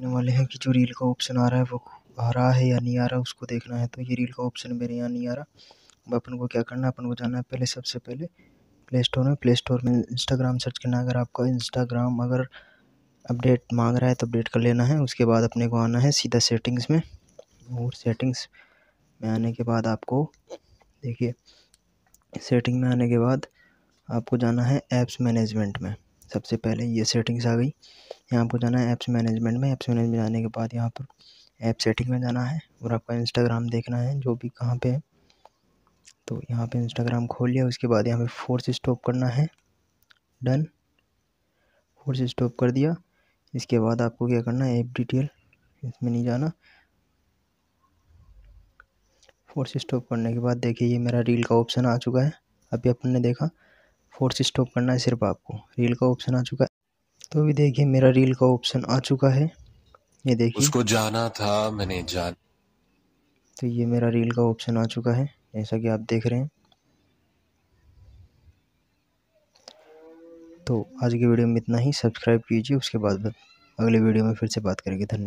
देखने वाले हैं कि जो रील का ऑप्शन आ रहा है वो आ रहा है या नहीं आ रहा उसको देखना है तो ये रील का ऑप्शन मेरे यहाँ नहीं आ रहा अब अपन को क्या करना है अपन को जाना है पहले सबसे पहले प्ले स्टोर में प्ले स्टोर में इंस्टाग्राम सर्च करना है अगर आपका इंस्टाग्राम अगर अपडेट मांग रहा है तो अपडेट कर लेना है उसके बाद अपने को आना है सीधा सेटिंग्स में और सेटिंग्स में आने के बाद आपको देखिए सेटिंग में आने के बाद आपको जाना है ऐप्स मैनेजमेंट में सबसे पहले ये सेटिंग्स आ गई यहाँ आपको जाना है ऐप्स मैनेजमेंट में ऐप्स मैनेजमेंट जाने के बाद यहाँ पर ऐप सेटिंग में जाना है और आपका इंस्टाग्राम देखना है जो भी कहाँ पे है तो यहाँ पे इंस्टाग्राम खोल लिया उसके बाद यहाँ पे फोर्स स्टॉप करना है डन फोर्स स्टॉप कर दिया इसके बाद आपको क्या करना है ऐप डिटेल इसमें नहीं जाना फोर्स स्टॉप करने के बाद देखिए ये मेरा रील का ऑप्शन आ चुका है अभी अपन ने देखा फोर्स स्टॉप करना है सिर्फ आपको रील का ऑप्शन आ चुका है तो अभी देखिए मेरा रील का ऑप्शन आ चुका है ये देखिए उसको जाना था मैंने जान तो ये मेरा रील का ऑप्शन आ चुका है जैसा कि आप देख रहे हैं तो आज की वीडियो में इतना ही सब्सक्राइब कीजिए उसके बाद अगले वीडियो में फिर से बात करेंगे धन्यवाद